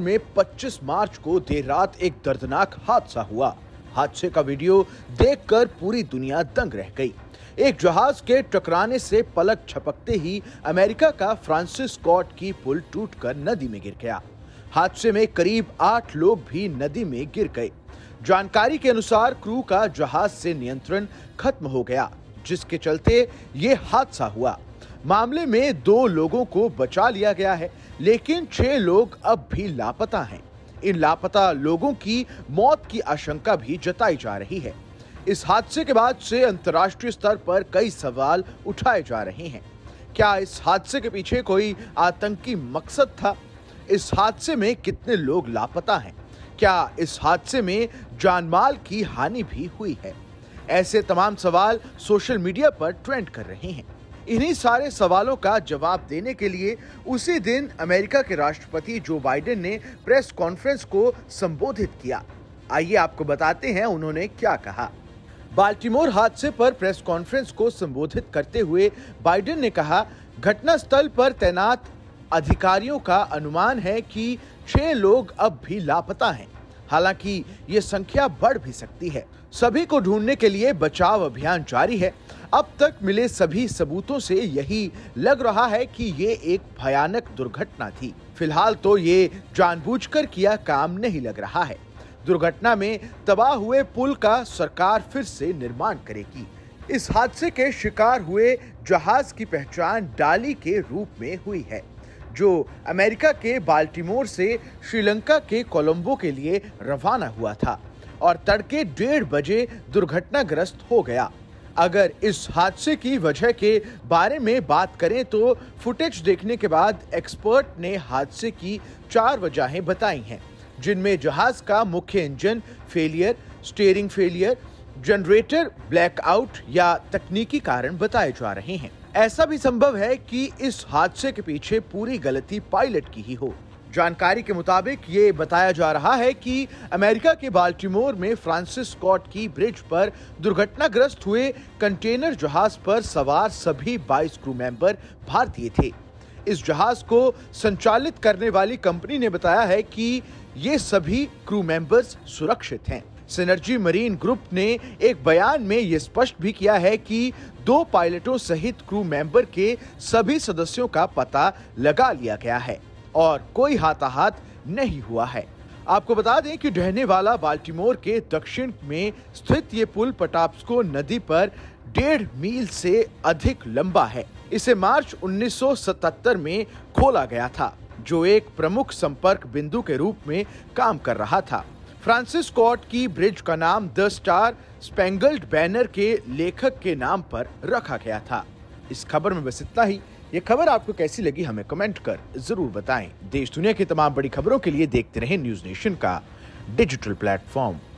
में 25 मार्च को देर रात एक दर्दनाक हादसा हुआ हादसे का वीडियो देखकर पूरी दुनिया दंग रह गई एक जहाज के टकराने से पलक छपकते ही अमेरिका का फ्रांसिस कॉट की पुल टूटकर नदी में गिर गया हादसे में करीब आठ लोग भी नदी में गिर गए जानकारी के अनुसार क्रू का जहाज से नियंत्रण खत्म हो गया जिसके चलते ये हादसा हुआ मामले में दो लोगों को बचा लिया गया है लेकिन छह लोग अब भी लापता हैं इन लापता लोगों की मौत की आशंका भी जताई जा रही है इस हादसे के बाद से अंतर्राष्ट्रीय स्तर पर कई सवाल उठाए जा रहे हैं क्या इस हादसे के पीछे कोई आतंकी मकसद था इस हादसे में कितने लोग लापता हैं क्या इस हादसे में जानमाल की हानि भी हुई है ऐसे तमाम सवाल सोशल मीडिया पर ट्रेंड कर रहे हैं इन्हीं सारे सवालों का जवाब देने के लिए उसी दिन अमेरिका के राष्ट्रपति जो बाइडेन ने प्रेस कॉन्फ्रेंस को संबोधित किया आइए आपको बताते हैं उन्होंने क्या कहा बाल्टीमोर हादसे पर प्रेस कॉन्फ्रेंस को संबोधित करते हुए बाइडेन ने कहा घटनास्थल पर तैनात अधिकारियों का अनुमान है कि छह लोग अब भी लापता हैं हालांकि ये संख्या बढ़ भी सकती है सभी को ढूंढने के लिए बचाव अभियान जारी है अब तक मिले सभी सबूतों से यही लग रहा है कि ये एक भयानक दुर्घटना थी फिलहाल तो ये जानबूझकर किया काम नहीं लग रहा है दुर्घटना में तबाह हुए पुल का सरकार फिर से निर्माण करेगी इस हादसे के शिकार हुए जहाज की पहचान डाली के रूप में हुई है जो अमेरिका के बाल्टीमोर से श्रीलंका के कोलंबो के लिए रवाना हुआ था और तड़के डेढ़ बजे दुर्घटनाग्रस्त हो गया अगर इस हादसे की वजह के बारे में बात करें तो फुटेज देखने के बाद एक्सपर्ट ने हादसे की चार वजहें बताई हैं जिनमें जहाज का मुख्य engine failure steering failure generator blackout या तकनीकी कारण बताए जा रहे हैं ऐसा भी संभव है कि इस हादसे के पीछे पूरी गलती पायलट की ही हो जानकारी के मुताबिक ये बताया जा रहा है कि अमेरिका के बाल्टीमोर में फ्रांसिस स्कॉट की ब्रिज पर दुर्घटनाग्रस्त हुए कंटेनर जहाज पर सवार सभी 22 क्रू मेंबर भारतीय थे इस जहाज को संचालित करने वाली कंपनी ने बताया है कि ये सभी क्रू मेंबर्स सुरक्षित हैं सिनर्जी मरीन ग्रुप ने एक बयान में ये स्पष्ट भी किया है कि दो पायलटों सहित क्रू मेंबर के सभी सदस्यों का पता लगा लिया गया है और कोई हाथाहाथ नहीं हुआ है आपको बता दें कि ढहने वाला बाल्टीमोर के दक्षिण में स्थित ये पुल पटापस्को नदी पर डेढ़ मील से अधिक लंबा है इसे मार्च 1977 में खोला गया था जो एक प्रमुख संपर्क बिंदु के रूप में काम कर रहा था फ्रांसिस कॉट की ब्रिज का नाम द स्टार स्पेंगल्ड बैनर के लेखक के नाम पर रखा गया था इस खबर में बस इतना ही ये खबर आपको कैसी लगी हमें कमेंट कर जरूर बताएं देश दुनिया की तमाम बड़ी खबरों के लिए देखते रहें न्यूज नेशन का डिजिटल प्लेटफॉर्म